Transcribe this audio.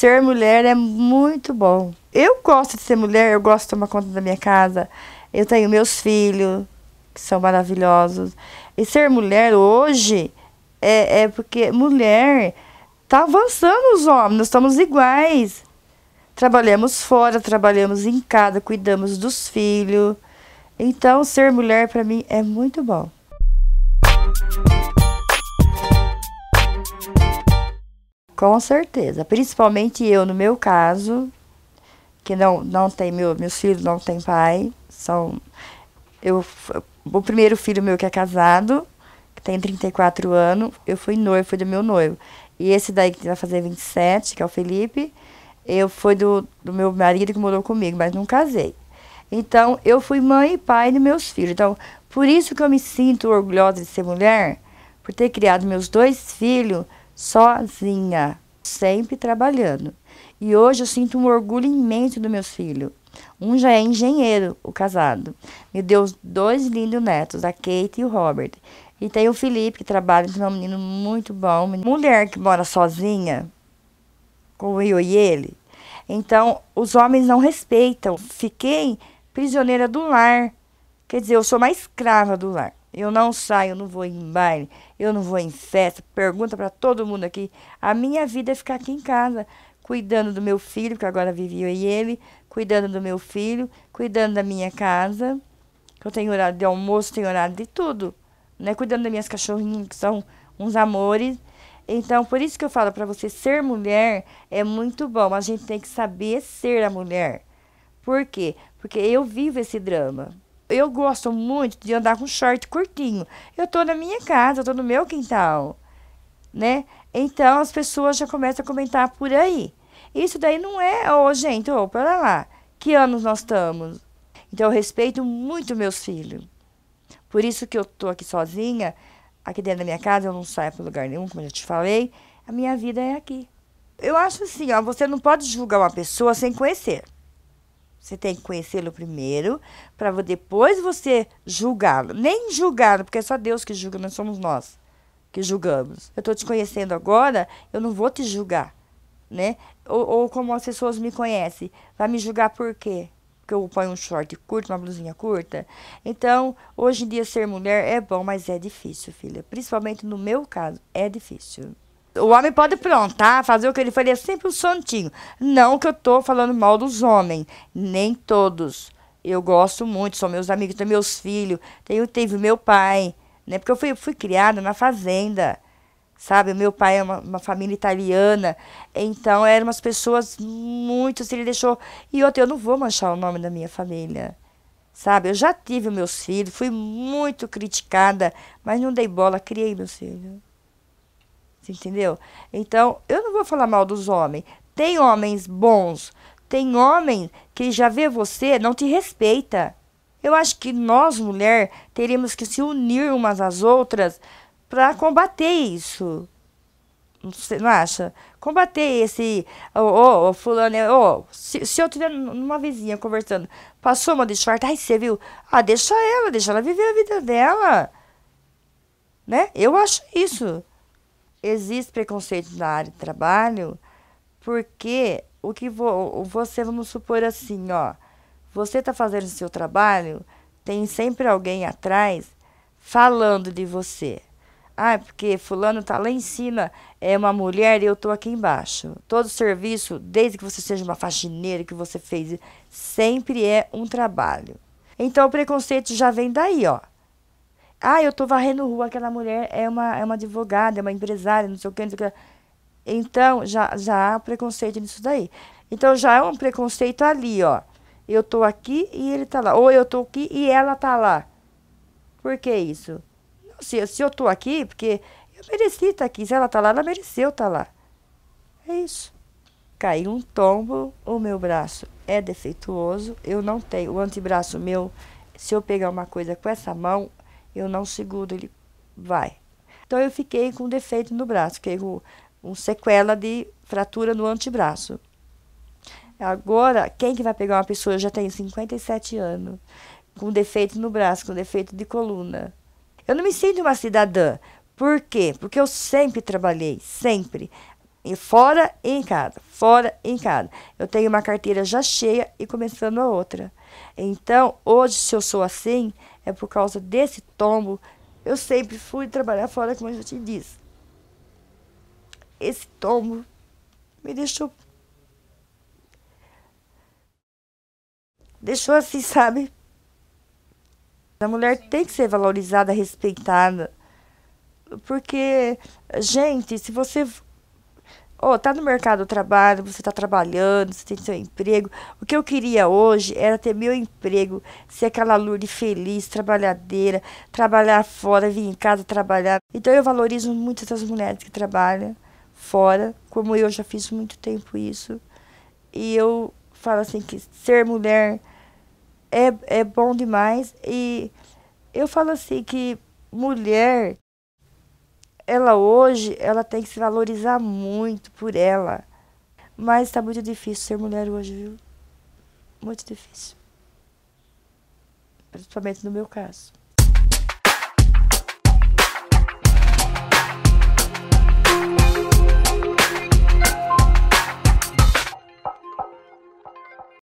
Ser mulher é muito bom. Eu gosto de ser mulher, eu gosto de tomar conta da minha casa. Eu tenho meus filhos, que são maravilhosos. E ser mulher hoje é, é porque mulher está avançando os homens, nós estamos iguais. Trabalhamos fora, trabalhamos em casa, cuidamos dos filhos. Então, ser mulher para mim é muito bom. Com certeza. Principalmente eu, no meu caso, que não, não tem meu, meus filhos não têm pai, são eu o primeiro filho meu que é casado, que tem 34 anos, eu fui noivo, foi do meu noivo. E esse daí que vai fazer 27, que é o Felipe, eu fui do, do meu marido que morou comigo, mas não casei. Então, eu fui mãe e pai dos meus filhos. Então, por isso que eu me sinto orgulhosa de ser mulher, por ter criado meus dois filhos sozinha, sempre trabalhando. E hoje eu sinto um orgulho imenso dos meus filhos. Um já é engenheiro, o casado. Me deu dois lindos netos, a Kate e o Robert. E tem o Felipe, que trabalha, que é um menino muito bom. Mulher que mora sozinha, com eu e ele. Então, os homens não respeitam. Fiquei prisioneira do lar. Quer dizer, eu sou uma escrava do lar. Eu não saio, eu não vou em baile eu não vou em festa. Pergunta para todo mundo aqui. A minha vida é ficar aqui em casa, cuidando do meu filho, que agora vive eu e ele, cuidando do meu filho, cuidando da minha casa. Eu tenho horário de almoço, tenho horário de tudo, né? Cuidando das minhas cachorrinhas, que são uns amores. Então, por isso que eu falo para você, ser mulher é muito bom. A gente tem que saber ser a mulher. Por quê? Porque eu vivo esse drama eu gosto muito de andar com short curtinho. Eu tô na minha casa, tô no meu quintal, né? Então as pessoas já começam a comentar por aí. Isso daí não é, ô oh, gente, ô, oh, pera lá, que anos nós estamos? Então eu respeito muito meus filhos. Por isso que eu tô aqui sozinha, aqui dentro da minha casa, eu não saio para lugar nenhum, como eu já te falei. A minha vida é aqui. Eu acho assim, ó, você não pode julgar uma pessoa sem conhecer. Você tem que conhecê-lo primeiro, para depois você julgá-lo. Nem julgá-lo, porque é só Deus que julga, não somos nós que julgamos. Eu estou te conhecendo agora, eu não vou te julgar, né? Ou, ou, como as pessoas me conhecem, vai me julgar por quê? Porque eu ponho um short curto, uma blusinha curta. Então, hoje em dia ser mulher é bom, mas é difícil, filha. Principalmente no meu caso, é difícil. O homem pode aprontar, fazer o que ele faria, sempre um santinho. Não que eu tô falando mal dos homens, nem todos. Eu gosto muito, são meus amigos, tem meus filhos, tenho, teve meu pai, né? Porque eu fui, fui criada na fazenda, sabe? Meu pai é uma, uma família italiana, então eram umas pessoas muito, se assim, ele deixou... E outra, eu não vou manchar o nome da minha família, sabe? Eu já tive meus filhos, fui muito criticada, mas não dei bola, criei meus filhos entendeu? Então, eu não vou falar mal dos homens. Tem homens bons, tem homem que já vê você, não te respeita. Eu acho que nós, mulher, teríamos que se unir umas às outras para combater isso. Você não acha? Combater esse. Ô, oh, oh, fulano, oh, se, se, eu tiver numa vizinha conversando, passou uma de short, ai, você viu? Ah, deixa ela, deixa ela viver a vida dela. Né? Eu acho isso existe preconceito na área de trabalho, porque o que vo, você, vamos supor assim, ó, você está fazendo o seu trabalho, tem sempre alguém atrás falando de você. Ah, porque fulano tá lá em cima, é uma mulher e eu tô aqui embaixo. Todo serviço, desde que você seja uma faxineira que você fez, sempre é um trabalho. Então o preconceito já vem daí, ó. Ah, eu tô varrendo rua, aquela mulher é uma, é uma advogada, é uma empresária, não sei o que, não sei o que. Então, já, já há preconceito nisso daí. Então, já é um preconceito ali, ó. Eu tô aqui e ele tá lá. Ou eu tô aqui e ela tá lá. Por que isso? Se, se eu tô aqui, porque eu mereci estar tá aqui. Se ela tá lá, ela mereceu estar tá lá. É isso. Caiu um tombo, o meu braço é defeituoso. Eu não tenho. O antebraço meu, se eu pegar uma coisa com essa mão, eu não seguro, ele vai. Então eu fiquei com um defeito no braço, fiquei com um sequela de fratura no antebraço. Agora, quem que vai pegar uma pessoa? Eu já tenho 57 anos, com defeito no braço, com defeito de coluna. Eu não me sinto uma cidadã. Por quê? Porque eu sempre trabalhei, sempre. E fora e em casa, fora e em casa. Eu tenho uma carteira já cheia e começando a outra. Então, hoje, se eu sou assim, é por causa desse tombo. Eu sempre fui trabalhar fora, como eu já te disse. Esse tombo me deixou. Deixou assim, sabe? A mulher tem que ser valorizada, respeitada. Porque, gente, se você Ô, oh, tá no mercado do trabalho, você tá trabalhando, você tem seu emprego. O que eu queria hoje era ter meu emprego, ser aquela Lourdes feliz, trabalhadeira, trabalhar fora, vir em casa trabalhar. Então eu valorizo muito essas mulheres que trabalham fora, como eu já fiz muito tempo isso. E eu falo assim que ser mulher é, é bom demais. E eu falo assim que mulher ela hoje, ela tem que se valorizar muito por ela. Mas está muito difícil ser mulher hoje, viu? Muito difícil. Principalmente no meu caso.